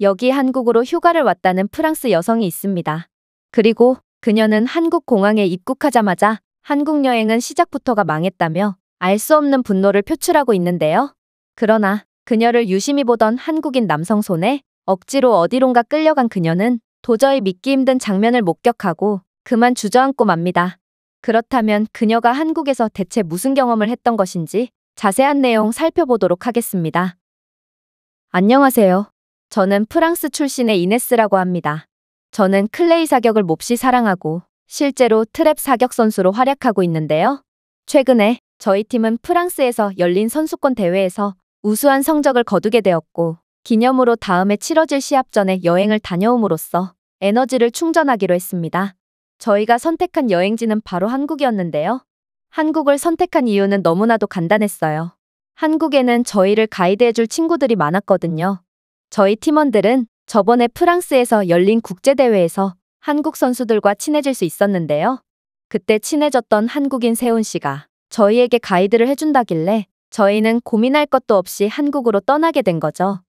여기 한국으로 휴가를 왔다는 프랑스 여성이 있습니다. 그리고 그녀는 한국 공항에 입국하자마자 한국 여행은 시작부터가 망했다며 알 수 없는 분노를 표출하고 있는데요. 그러나 그녀를 유심히 보던 한국인 남성 손에 억지로 어디론가 끌려간 그녀는 도저히 믿기 힘든 장면을 목격하고 그만 주저앉고 맙니다. 그렇다면 그녀가 한국에서 대체 무슨 경험을 했던 것인지 자세한 내용 살펴보도록 하겠습니다. 안녕하세요. 저는 프랑스 출신의 이네스라고 합니다. 저는 클레이 사격을 몹시 사랑하고 실제로 트랩 사격 선수로 활약하고 있는데요. 최근에 저희 팀은 프랑스에서 열린 선수권 대회에서 우수한 성적을 거두게 되었고 기념으로 다음에 치러질 시합전에 여행을 다녀옴으로써 에너지를 충전하기로 했습니다. 저희가 선택한 여행지는 바로 한국이었는데요. 한국을 선택한 이유는 너무나도 간단했어요. 한국에는 저희를 가이드해줄 친구들이 많았거든요. 저희 팀원들은 저번에 프랑스에서 열린 국제대회에서 한국 선수들과 친해질 수 있었는데요. 그때 친해졌던 한국인 세훈 씨가 저희에게 가이드를 해준다길래 저희는 고민할 것도 없이 한국으로 떠나게 된 거죠.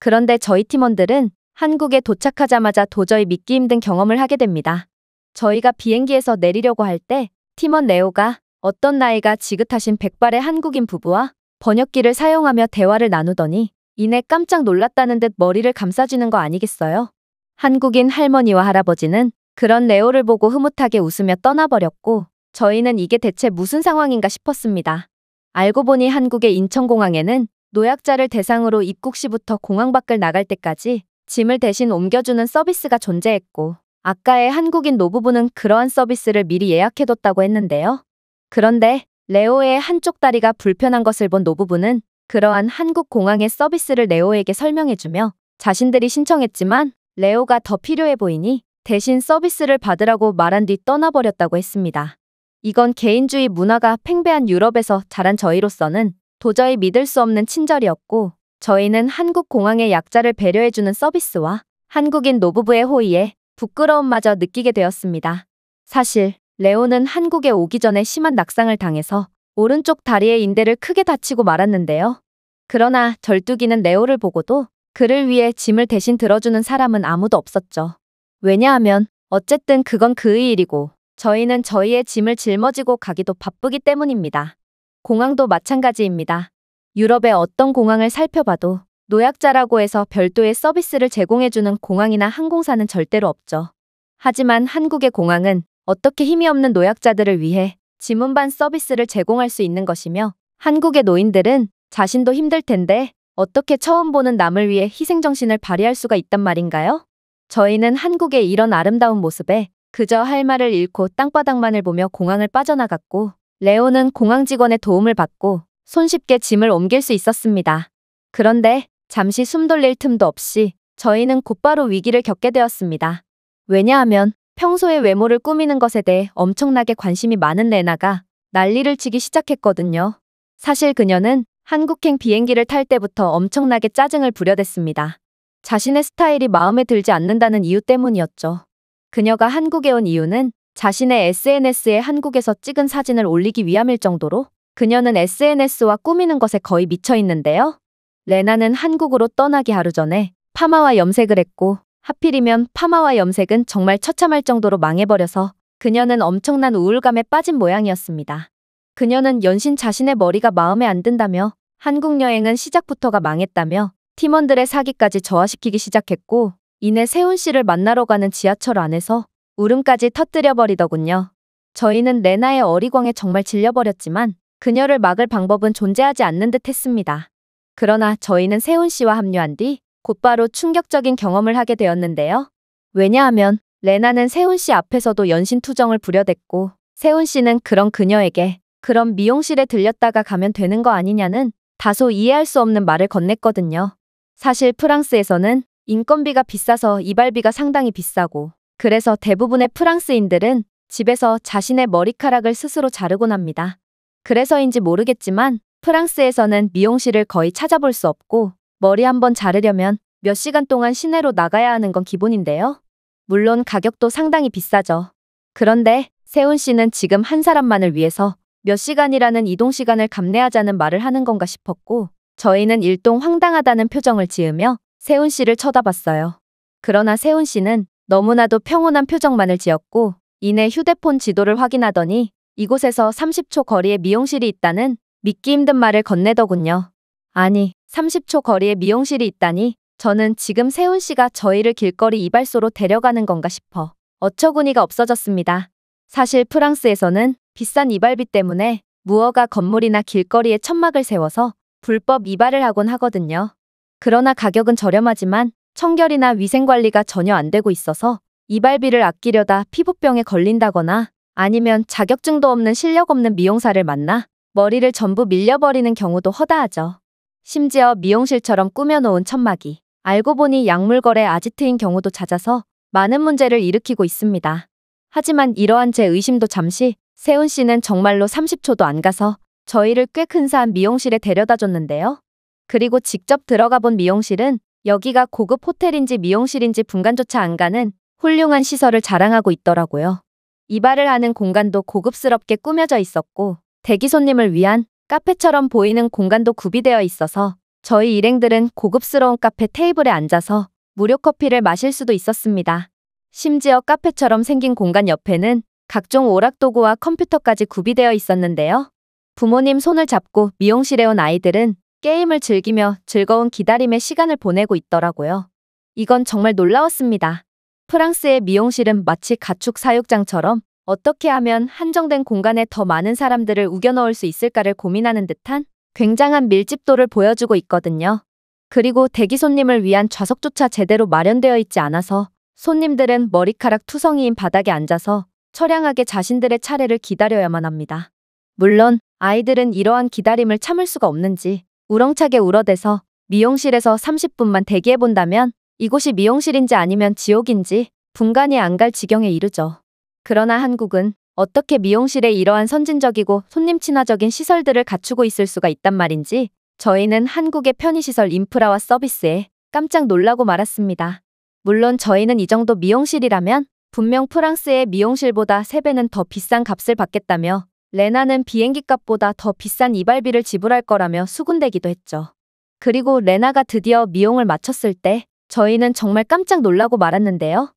그런데 저희 팀원들은 한국에 도착하자마자 도저히 믿기 힘든 경험을 하게 됩니다. 저희가 비행기에서 내리려고 할 때 팀원 레오가 어떤 나이가 지긋하신 백발의 한국인 부부와 번역기를 사용하며 대화를 나누더니 이내 깜짝 놀랐다는 듯 머리를 감싸주는 거 아니겠어요? 한국인 할머니와 할아버지는 그런 레오를 보고 흐뭇하게 웃으며 떠나버렸고 저희는 이게 대체 무슨 상황인가 싶었습니다. 알고 보니 한국의 인천공항에는 노약자를 대상으로 입국 시부터 공항 밖을 나갈 때까지 짐을 대신 옮겨주는 서비스가 존재했고 아까의 한국인 노부부는 그러한 서비스를 미리 예약해뒀다고 했는데요. 그런데 레오의 한쪽 다리가 불편한 것을 본 노부부는 그러한 한국 공항의 서비스를 레오에게 설명해주며 자신들이 신청했지만 레오가 더 필요해 보이니 대신 서비스를 받으라고 말한 뒤 떠나버렸다고 했습니다. 이건 개인주의 문화가 팽배한 유럽에서 자란 저희로서는 도저히 믿을 수 없는 친절이었고 저희는 한국 공항의 약자를 배려해주는 서비스와 한국인 노부부의 호의에 부끄러움마저 느끼게 되었습니다. 사실 레오는 한국에 오기 전에 심한 낙상을 당해서 오른쪽 다리의 인대를 크게 다치고 말았는데요. 그러나 절뚝이는 레오를 보고도 그를 위해 짐을 대신 들어주는 사람은 아무도 없었죠. 왜냐하면 어쨌든 그건 그의 일이고 저희는 저희의 짐을 짊어지고 가기도 바쁘기 때문입니다. 공항도 마찬가지입니다. 유럽의 어떤 공항을 살펴봐도 노약자라고 해서 별도의 서비스를 제공해주는 공항이나 항공사는 절대로 없죠. 하지만 한국의 공항은 어떻게 힘이 없는 노약자들을 위해 지문반 서비스를 제공할 수 있는 것이며 한국의 노인들은 자신도 힘들 텐데 어떻게 처음 보는 남을 위해 희생정신을 발휘할 수가 있단 말인가요? 저희는 한국의 이런 아름다운 모습에 그저 할 말을 잃고 땅바닥만을 보며 공항을 빠져나갔고 레오는 공항 직원의 도움을 받고 손쉽게 짐을 옮길 수 있었습니다. 그런데 잠시 숨 돌릴 틈도 없이 저희는 곧바로 위기를 겪게 되었습니다. 왜냐하면 평소에 외모를 꾸미는 것에 대해 엄청나게 관심이 많은 레나가 난리를 치기 시작했거든요. 사실 그녀는 한국행 비행기를 탈 때부터 엄청나게 짜증을 부려댔습니다. 자신의 스타일이 마음에 들지 않는다는 이유 때문이었죠. 그녀가 한국에 온 이유는 자신의 SNS에 한국에서 찍은 사진을 올리기 위함일 정도로 그녀는 SNS와 꾸미는 것에 거의 미쳐 있는데요. 레나는 한국으로 떠나기 하루 전에 파마와 염색을 했고 하필이면 파마와 염색은 정말 처참할 정도로 망해버려서 그녀는 엄청난 우울감에 빠진 모양이었습니다. 그녀는 연신 자신의 머리가 마음에 안 든다며 한국 여행은 시작부터가 망했다며 팀원들의 사기까지 저하시키기 시작했고 이내 세훈 씨를 만나러 가는 지하철 안에서 울음까지 터뜨려버리더군요. 저희는 레나의 어리광에 정말 질려버렸지만 그녀를 막을 방법은 존재하지 않는 듯 했습니다. 그러나 저희는 세훈 씨와 합류한 뒤 곧바로 충격적인 경험을 하게 되었는데요. 왜냐하면 레나는 세훈 씨 앞에서도 연신 투정을 부려댔고 세훈 씨는 그런 그녀에게 그럼 미용실에 들렸다가 가면 되는 거 아니냐는 다소 이해할 수 없는 말을 건넸거든요. 사실 프랑스에서는 인건비가 비싸서 이발비가 상당히 비싸고 그래서 대부분의 프랑스인들은 집에서 자신의 머리카락을 스스로 자르곤 합니다. 그래서인지 모르겠지만 프랑스에서는 미용실을 거의 찾아볼 수 없고 머리 한번 자르려면 몇 시간 동안 시내로 나가야 하는 건 기본인데요. 물론 가격도 상당히 비싸죠. 그런데 세훈 씨는 지금 한 사람만을 위해서 몇 시간이라는 이동 시간을 감내하자는 말을 하는 건가 싶었고 저희는 일동 황당하다는 표정을 지으며 세훈 씨를 쳐다봤어요. 그러나 세훈 씨는 너무나도 평온한 표정만을 지었고 이내 휴대폰 지도를 확인하더니 이곳에서 30초 거리에 미용실이 있다는 믿기 힘든 말을 건네더군요. 아니, 30초 거리에 미용실이 있다니 저는 지금 세훈 씨가 저희를 길거리 이발소로 데려가는 건가 싶어 어처구니가 없어졌습니다. 사실 프랑스에서는 비싼 이발비 때문에 무허가 건물이나 길거리에 천막을 세워서 불법 이발을 하곤 하거든요. 그러나 가격은 저렴하지만 청결이나 위생관리가 전혀 안 되고 있어서 이발비를 아끼려다 피부병에 걸린다거나 아니면 자격증도 없는 실력 없는 미용사를 만나 머리를 전부 밀려버리는 경우도 허다하죠. 심지어 미용실처럼 꾸며놓은 천막이 알고 보니 약물거래 아지트인 경우도 잦아서 많은 문제를 일으키고 있습니다. 하지만 이러한 제 의심도 잠시 세훈 씨는 정말로 30초도 안 가서 저희를 꽤 근사한 미용실에 데려다 줬는데요. 그리고 직접 들어가 본 미용실은 여기가 고급 호텔인지 미용실인지 분간조차 안 가는 훌륭한 시설을 자랑하고 있더라고요. 이발을 하는 공간도 고급스럽게 꾸며져 있었고 대기 손님을 위한 카페처럼 보이는 공간도 구비되어 있어서 저희 일행들은 고급스러운 카페 테이블에 앉아서 무료 커피를 마실 수도 있었습니다. 심지어 카페처럼 생긴 공간 옆에는 각종 오락도구와 컴퓨터까지 구비되어 있었는데요. 부모님 손을 잡고 미용실에 온 아이들은 게임을 즐기며 즐거운 기다림의 시간을 보내고 있더라고요. 이건 정말 놀라웠습니다. 프랑스의 미용실은 마치 가축 사육장처럼 어떻게 하면 한정된 공간에 더 많은 사람들을 우겨넣을 수 있을까를 고민하는 듯한 굉장한 밀집도를 보여주고 있거든요. 그리고 대기 손님을 위한 좌석조차 제대로 마련되어 있지 않아서 손님들은 머리카락 투성이인 바닥에 앉아서 처량하게 자신들의 차례를 기다려야만 합니다. 물론 아이들은 이러한 기다림을 참을 수가 없는지 우렁차게 울어대서 미용실에서 30분만 대기해본다면 이곳이 미용실인지 아니면 지옥인지 분간이 안 갈 지경에 이르죠. 그러나 한국은 어떻게 미용실에 이러한 선진적이고 손님 친화적인 시설들을 갖추고 있을 수가 있단 말인지 저희는 한국의 편의시설 인프라와 서비스에 깜짝 놀라고 말았습니다. 물론 저희는 이 정도 미용실이라면 분명 프랑스의 미용실보다 3배는 더 비싼 값을 받겠다며 레나는 비행기 값보다 더 비싼 이발비를 지불할 거라며 수군대기도 했죠. 그리고 레나가 드디어 미용을 마쳤을 때 저희는 정말 깜짝 놀라고 말았는데요.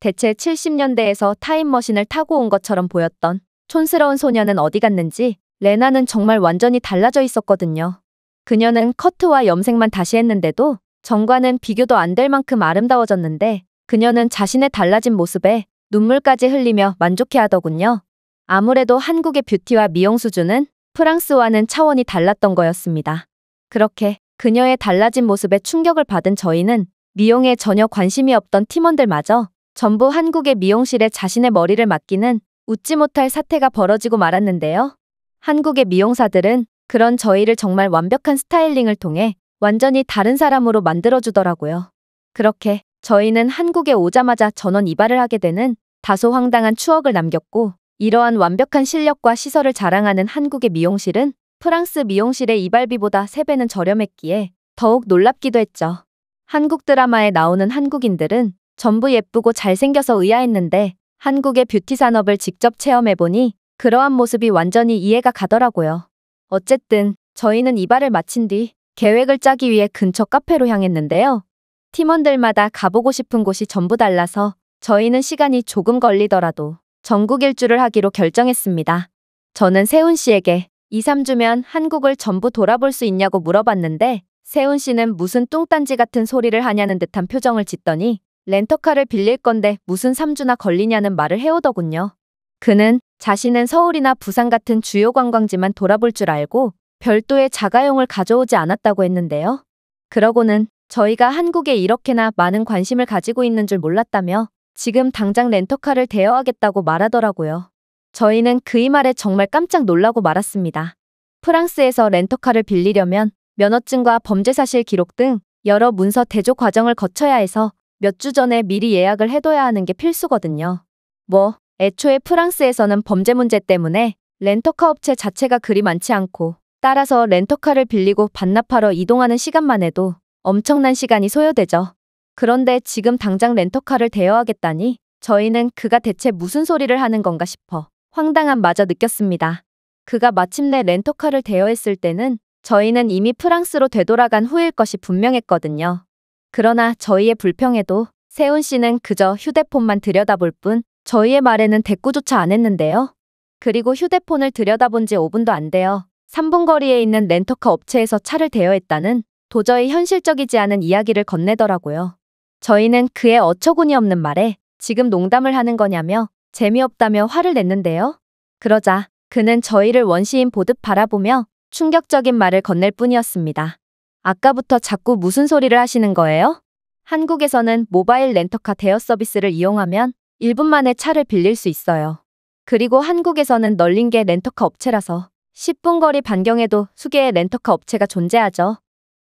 대체 70년대에서 타임머신을 타고 온 것처럼 보였던 촌스러운 소녀는 어디 갔는지 레나는 정말 완전히 달라져 있었거든요. 그녀는 커트와 염색만 다시 했는데도 정과는 비교도 안 될 만큼 아름다워졌는데 그녀는 자신의 달라진 모습에 눈물까지 흘리며 만족해하더군요. 아무래도 한국의 뷰티와 미용 수준은 프랑스와는 차원이 달랐던 거였습니다. 그렇게 그녀의 달라진 모습에 충격을 받은 저희는 미용에 전혀 관심이 없던 팀원들마저 전부 한국의 미용실에 자신의 머리를 맡기는 웃지 못할 사태가 벌어지고 말았는데요. 한국의 미용사들은 그런 저희를 정말 완벽한 스타일링을 통해 완전히 다른 사람으로 만들어주더라고요. 그렇게 저희는 한국에 오자마자 전원 이발을 하게 되는 다소 황당한 추억을 남겼고 이러한 완벽한 실력과 시설을 자랑하는 한국의 미용실은 프랑스 미용실의 이발비보다 3배는 저렴했기에 더욱 놀랍기도 했죠. 한국 드라마에 나오는 한국인들은 전부 예쁘고 잘생겨서 의아했는데 한국의 뷰티 산업을 직접 체험해보니 그러한 모습이 완전히 이해가 가더라고요. 어쨌든 저희는 이발을 마친 뒤 계획을 짜기 위해 근처 카페로 향했는데요. 팀원들마다 가보고 싶은 곳이 전부 달라서 저희는 시간이 조금 걸리더라도 전국 일주를 하기로 결정했습니다. 저는 세훈 씨에게 2, 3주면 한국을 전부 돌아볼 수 있냐고 물어봤는데 세훈 씨는 무슨 뚱딴지 같은 소리를 하냐는 듯한 표정을 짓더니 렌터카를 빌릴 건데 무슨 3주나 걸리냐는 말을 해오더군요. 그는 자신은 서울이나 부산 같은 주요 관광지만 돌아볼 줄 알고 별도의 자가용을 가져오지 않았다고 했는데요. 그러고는 저희가 한국에 이렇게나 많은 관심을 가지고 있는 줄 몰랐다며 지금 당장 렌터카를 대여하겠다고 말하더라고요. 저희는 그의 말에 정말 깜짝 놀라고 말았습니다. 프랑스에서 렌터카를 빌리려면 면허증과 범죄사실 기록 등 여러 문서 대조 과정을 거쳐야 해서 몇주 전에 미리 예약을 해둬야 하는 게 필수거든요. 뭐, 애초에 프랑스에서는 범죄 문제 때문에 렌터카 업체 자체가 그리 많지 않고 따라서 렌터카를 빌리고 반납하러 이동하는 시간만 해도 엄청난 시간이 소요되죠. 그런데 지금 당장 렌터카를 대여하겠다니 저희는 그가 대체 무슨 소리를 하는 건가 싶어 황당한 마저 느꼈습니다. 그가 마침내 렌터카를 대여했을 때는 저희는 이미 프랑스로 되돌아간 후일 것이 분명했거든요. 그러나 저희의 불평에도 세훈 씨는 그저 휴대폰만 들여다볼 뿐 저희의 말에는 대꾸조차 안 했는데요. 그리고 휴대폰을 들여다본 지 5분도 안 돼요. 3분 거리에 있는 렌터카 업체에서 차를 대여했다는 도저히 현실적이지 않은 이야기를 건네더라고요. 저희는 그의 어처구니 없는 말에 지금 농담을 하는 거냐며 재미없다며 화를 냈는데요. 그러자 그는 저희를 원시인 보듯 바라보며 충격적인 말을 건넬 뿐이었습니다. 아까부터 자꾸 무슨 소리를 하시는 거예요? 한국에서는 모바일 렌터카 대여 서비스를 이용하면 1분 만에 차를 빌릴 수 있어요. 그리고 한국에서는 널린 게 렌터카 업체라서 10분 거리 반경에도 수개의 렌터카 업체가 존재하죠.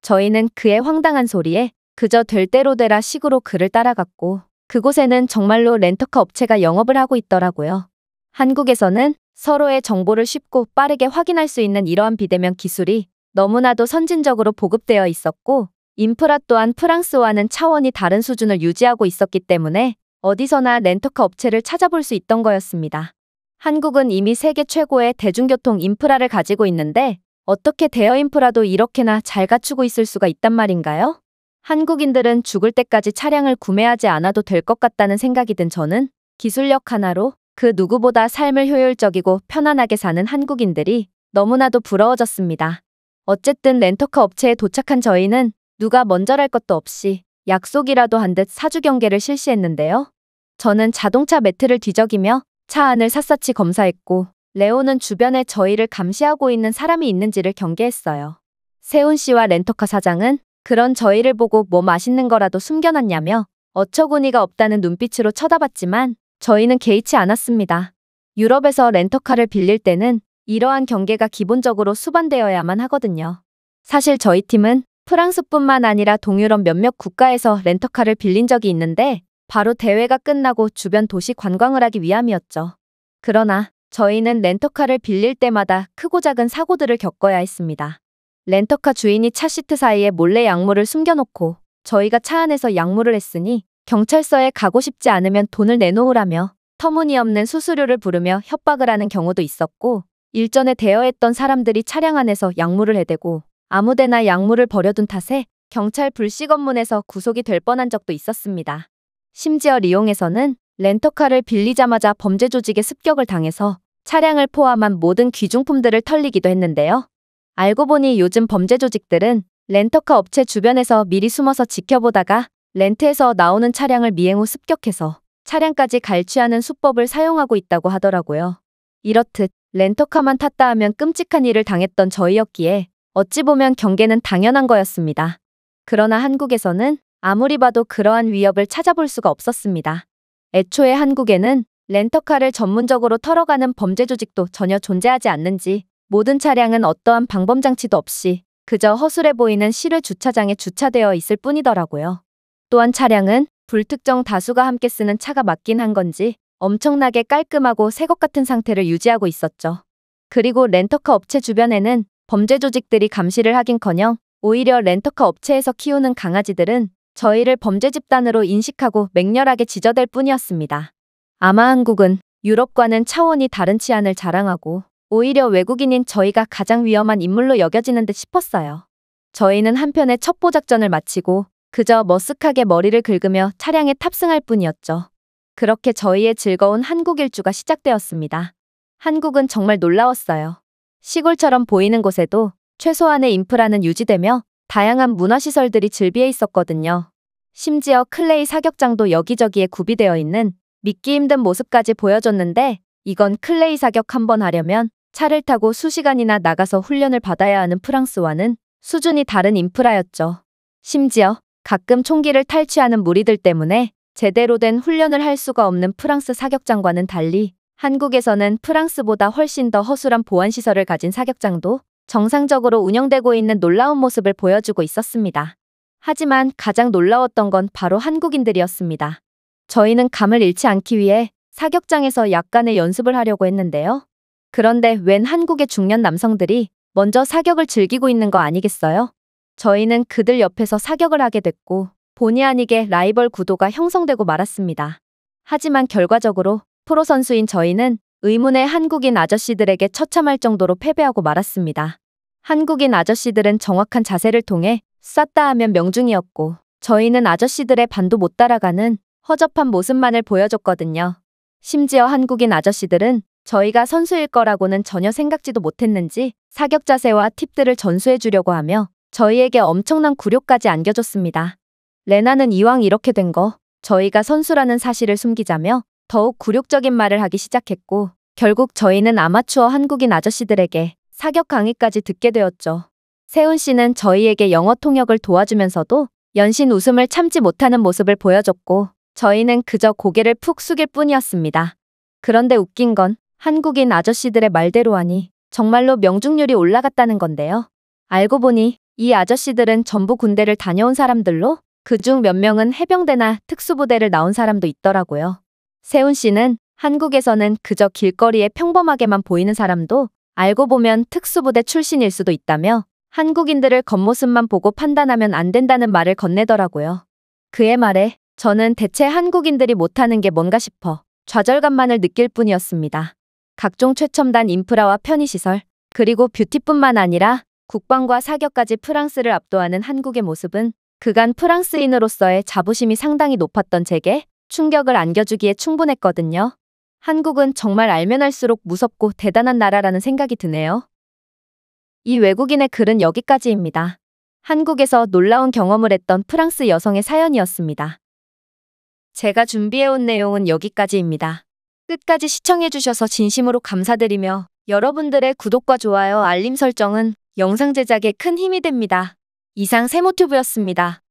저희는 그의 황당한 소리에 그저 될 대로 되라 식으로 그를 따라갔고 그곳에는 정말로 렌터카 업체가 영업을 하고 있더라고요. 한국에서는 서로의 정보를 쉽고 빠르게 확인할 수 있는 이러한 비대면 기술이 너무나도 선진적으로 보급되어 있었고 인프라 또한 프랑스와는 차원이 다른 수준을 유지하고 있었기 때문에 어디서나 렌터카 업체를 찾아볼 수 있던 거였습니다. 한국은 이미 세계 최고의 대중교통 인프라를 가지고 있는데 어떻게 대여 인프라도 이렇게나 잘 갖추고 있을 수가 있단 말인가요? 한국인들은 죽을 때까지 차량을 구매하지 않아도 될 것 같다는 생각이 든 저는 기술력 하나로 그 누구보다 삶을 효율적이고 편안하게 사는 한국인들이 너무나도 부러워졌습니다. 어쨌든 렌터카 업체에 도착한 저희는 누가 먼저랄 것도 없이 약속이라도 한 듯 사주 경계를 실시했는데요. 저는 자동차 매트를 뒤적이며 차 안을 샅샅이 검사했고 레오는 주변에 저희를 감시하고 있는 사람이 있는지를 경계했어요. 세훈 씨와 렌터카 사장은 그런 저희를 보고 뭐 맛있는 거라도 숨겨놨냐며 어처구니가 없다는 눈빛으로 쳐다봤지만 저희는 개의치 않았습니다. 유럽에서 렌터카를 빌릴 때는 이러한 경계가 기본적으로 수반되어야만 하거든요. 사실 저희 팀은 프랑스뿐만 아니라 동유럽 몇몇 국가에서 렌터카를 빌린 적이 있는데 바로 대회가 끝나고 주변 도시 관광을 하기 위함이었죠. 그러나 저희는 렌터카를 빌릴 때마다 크고 작은 사고들을 겪어야 했습니다. 렌터카 주인이 차 시트 사이에 몰래 약물을 숨겨놓고 저희가 차 안에서 약물을 했으니 경찰서에 가고 싶지 않으면 돈을 내놓으라며 터무니없는 수수료를 부르며 협박을 하는 경우도 있었고 일전에 대여했던 사람들이 차량 안에서 약물을 해대고 아무데나 약물을 버려둔 탓에 경찰 불식 업문에서 구속이 될 뻔한 적도 있었습니다. 심지어 리옹에서는 렌터카를 빌리자마자 범죄 조직에 습격을 당해서 차량을 포함한 모든 귀중품들을 털리기도 했는데요. 알고 보니 요즘 범죄 조직들은 렌터카 업체 주변에서 미리 숨어서 지켜보다가 렌트에서 나오는 차량을 미행 후 습격해서 차량까지 갈취하는 수법을 사용하고 있다고 하더라고요. 이렇듯 렌터카만 탔다 하면 끔찍한 일을 당했던 저희였기에 어찌 보면 경계는 당연한 거였습니다. 그러나 한국에서는 아무리 봐도 그러한 위협을 찾아볼 수가 없었습니다. 애초에 한국에는 렌터카를 전문적으로 털어가는 범죄 조직도 전혀 존재하지 않는지 모든 차량은 어떠한 방범 장치도 없이 그저 허술해 보이는 실외 주차장에 주차되어 있을 뿐이더라고요. 또한 차량은 불특정 다수가 함께 쓰는 차가 맞긴 한 건지 엄청나게 깔끔하고 새것 같은 상태를 유지하고 있었죠. 그리고 렌터카 업체 주변에는 범죄 조직들이 감시를 하긴커녕 오히려 렌터카 업체에서 키우는 강아지들은 저희를 범죄 집단으로 인식하고 맹렬하게 지저댈 뿐이었습니다. 아마 한국은 유럽과는 차원이 다른 치안을 자랑하고 오히려 외국인인 저희가 가장 위험한 인물로 여겨지는 듯 싶었어요. 저희는 한편의 첩보 작전을 마치고 그저 머쓱하게 머리를 긁으며 차량에 탑승할 뿐이었죠. 그렇게 저희의 즐거운 한국 일주가 시작되었습니다. 한국은 정말 놀라웠어요. 시골처럼 보이는 곳에도 최소한의 인프라는 유지되며 다양한 문화시설들이 즐비해 있었거든요. 심지어 클레이 사격장도 여기저기에 구비되어 있는 믿기 힘든 모습까지 보여줬는데 이건 클레이 사격 한번 하려면 차를 타고 수시간이나 나가서 훈련을 받아야 하는 프랑스와는 수준이 다른 인프라였죠. 심지어 가끔 총기를 탈취하는 무리들 때문에 제대로 된 훈련을 할 수가 없는 프랑스 사격장과는 달리 한국에서는 프랑스보다 훨씬 더 허술한 보안시설을 가진 사격장도 정상적으로 운영되고 있는 놀라운 모습을 보여주고 있었습니다. 하지만 가장 놀라웠던 건 바로 한국인들이었습니다. 저희는 감을 잃지 않기 위해 사격장에서 약간의 연습을 하려고 했는데요. 그런데 웬 한국의 중년 남성들이 먼저 사격을 즐기고 있는 거 아니겠어요? 저희는 그들 옆에서 사격을 하게 됐고 본의 아니게 라이벌 구도가 형성되고 말았습니다. 하지만 결과적으로 프로 선수인 저희는 의문의 한국인 아저씨들에게 처참할 정도로 패배하고 말았습니다. 한국인 아저씨들은 정확한 자세를 통해 쌌다 하면 명중이었고 저희는 아저씨들의 반도 못 따라가는 허접한 모습만을 보여줬거든요. 심지어 한국인 아저씨들은 저희가 선수일 거라고는 전혀 생각지도 못했는지 사격 자세와 팁들을 전수해주려고 하며 저희에게 엄청난 구욕까지 안겨줬습니다. 레나는 이왕 이렇게 된 거 저희가 선수라는 사실을 숨기자며 더욱 굴욕적인 말을 하기 시작했고 결국 저희는 아마추어 한국인 아저씨들에게 사격 강의까지 듣게 되었죠. 세훈 씨는 저희에게 영어 통역을 도와주면서도 연신 웃음을 참지 못하는 모습을 보여줬고 저희는 그저 고개를 푹 숙일 뿐이었습니다. 그런데 웃긴 건 한국인 아저씨들의 말대로 하니 정말로 명중률이 올라갔다는 건데요. 알고 보니 이 아저씨들은 전부 군대를 다녀온 사람들로 그중 몇 명은 해병대나 특수부대를 나온 사람도 있더라고요. 세훈 씨는 한국에서는 그저 길거리에 평범하게만 보이는 사람도 알고 보면 특수부대 출신일 수도 있다며 한국인들을 겉모습만 보고 판단하면 안 된다는 말을 건네더라고요. 그의 말에 저는 대체 한국인들이 못하는 게 뭔가 싶어 좌절감만을 느낄 뿐이었습니다. 각종 최첨단 인프라와 편의시설, 그리고 뷰티뿐만 아니라 국방과 사격까지 프랑스를 압도하는 한국의 모습은 그간 프랑스인으로서의 자부심이 상당히 높았던 제게 충격을 안겨주기에 충분했거든요. 한국은 정말 알면 알수록 무섭고 대단한 나라라는 생각이 드네요. 이 외국인의 글은 여기까지입니다. 한국에서 놀라운 경험을 했던 프랑스 여성의 사연이었습니다. 제가 준비해온 내용은 여기까지입니다. 끝까지 시청해주셔서 진심으로 감사드리며 여러분들의 구독과 좋아요, 알림 설정은 영상 제작에 큰 힘이 됩니다. 이상 세모튜브였습니다.